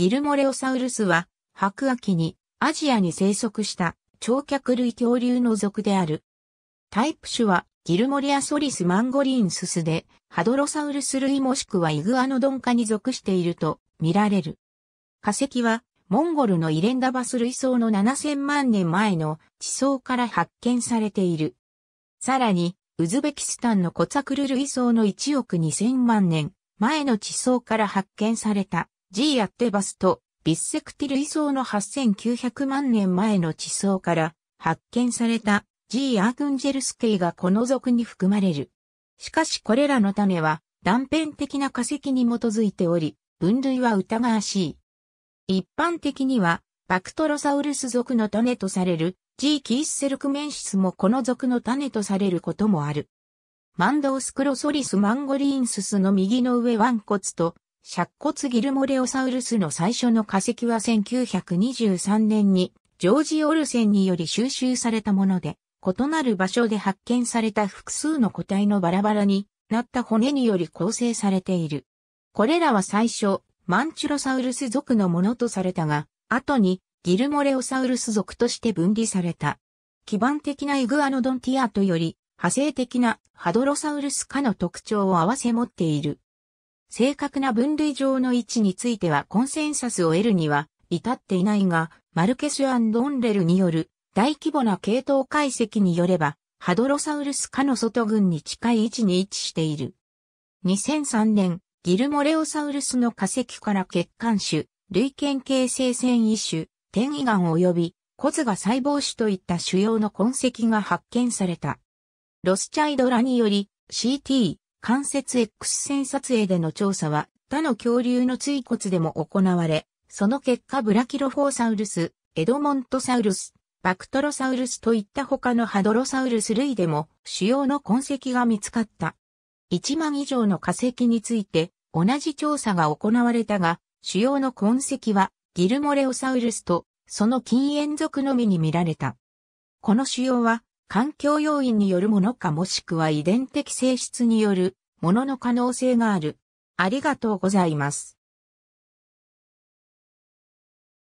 ギルモレオサウルスは、白亜紀にアジアに生息した長脚類恐竜の属である。タイプ種はギルモリアソリスマンゴリンススで、ハドロサウルス類もしくはイグアノドン科に属していると見られる。化石は、モンゴルのイレンダバス類層の7000万年前の地層から発見されている。さらに、ウズベキスタンのコツァクル類層の1億2000万年前の地層から発見されたーアッテバスとビッセクティル遺層の8900万年前の地層から発見されたジーアークンジェルスケイがこの属に含まれる。しかしこれらの種は断片的な化石に基づいており、分類は疑わしい。一般的には、バクトロサウルス属の種とされるジーキースセルクメンシスもこの属の種とされることもある。マンドースクロソリスマンゴリーンススの右の上腕骨と尺骨ギルモレオサウルスの最初の化石は1923年にジョージ・オルセンにより収集されたもので、異なる場所で発見された複数の個体のバラバラになった骨により構成されている。これらは最初、マンチュロサウルス属のものとされたが、後にギルモレオサウルス属として分離された。基盤的なイグアノドンティアートより、派生的なハドロサウルス科の特徴を合わせ持っている。正確な分類上の位置についてはコンセンサスを得るには至っていないが、マルケスオンレルによる大規模な系統解析によれば、ハドロサウルス科の外群に近い位置に位置している。2003年、ギルモレオサウルスの化石から血管種、類研形成繊維種、転移岩及び骨が細胞種といった主要の痕跡が発見された。ロスチャイドラにより CT、関節 X 線撮影での調査は他の恐竜の椎骨でも行われ、その結果ブラキロフォーサウルス、エドモントサウルス、バクトロサウルスといった他のハドロサウルス類でも主要の痕跡が見つかった。1万以上の化石について同じ調査が行われたが、主要の痕跡はギルモレオサウルスとその近縁族のみに見られた。この腫瘍は環境要因によるものかもしくは遺伝的性質によるものの可能性がある。ありがとうございます。